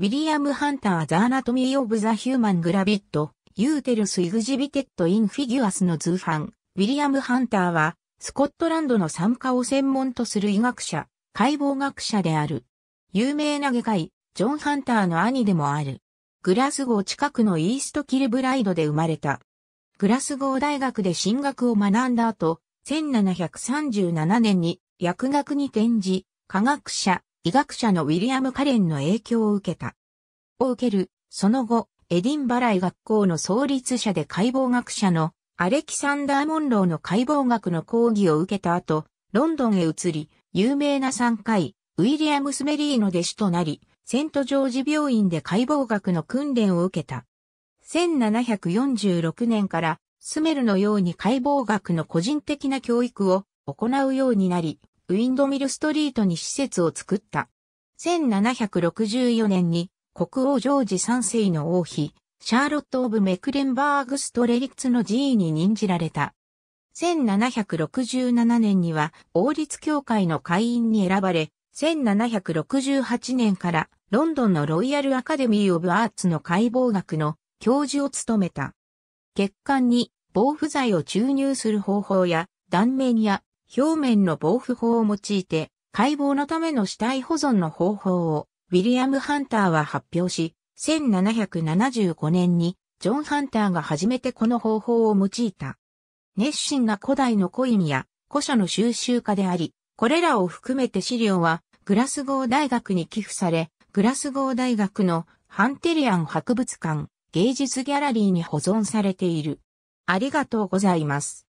ウィリアム・ハンター・ザ・アナトミー・オブ・ザ・ヒューマン・グラビット、ユーテルス・イグジビテッド・イン・フィギュアスの通販、ウィリアム・ハンターは、スコットランドの参加を専門とする医学者、解剖学者である。有名な外科医、ジョン・ハンターの兄でもある。グラスゴー近くのイースト・キルブライドで生まれた。グラスゴー大学で進学を学んだ後、1737年に薬学に転じ、科学者、医学者のウィリアム・カレンの影響を受けた。を受ける、その後、エディンバライ学校の創立者で解剖学者のアレキサンダー・モンローの解剖学の講義を受けた後、ロンドンへ移り、有名な三回、ウィリアム・スメリーの弟子となり、セント・ジョージ病院で解剖学の訓練を受けた。1746年から、スメルのように解剖学の個人的な教育を行うようになり、ウィンドミルストリートに施設を作った。1764年に国王ジョージ3世の王妃、シャーロット・オブ・メクレンバーグ・ストレリッツの寺院に任じられた。1767年には王立協会の会員に選ばれ、1768年からロンドンのロイヤルアカデミー・オブ・アーツの解剖学の教授を務めた。血管に防腐剤を注入する方法や断面や表面の防腐法を用いて、解剖のための死体保存の方法を、ウィリアム・ハンターは発表し、1775年に、ジョン・ハンターが初めてこの方法を用いた。熱心な古代のコインや古書の収集家であり、これらを含めて資料はグラスゴー大学に寄付され、グラスゴー大学のハンテリアン博物館、芸術ギャラリーに保存されている。ありがとうございます。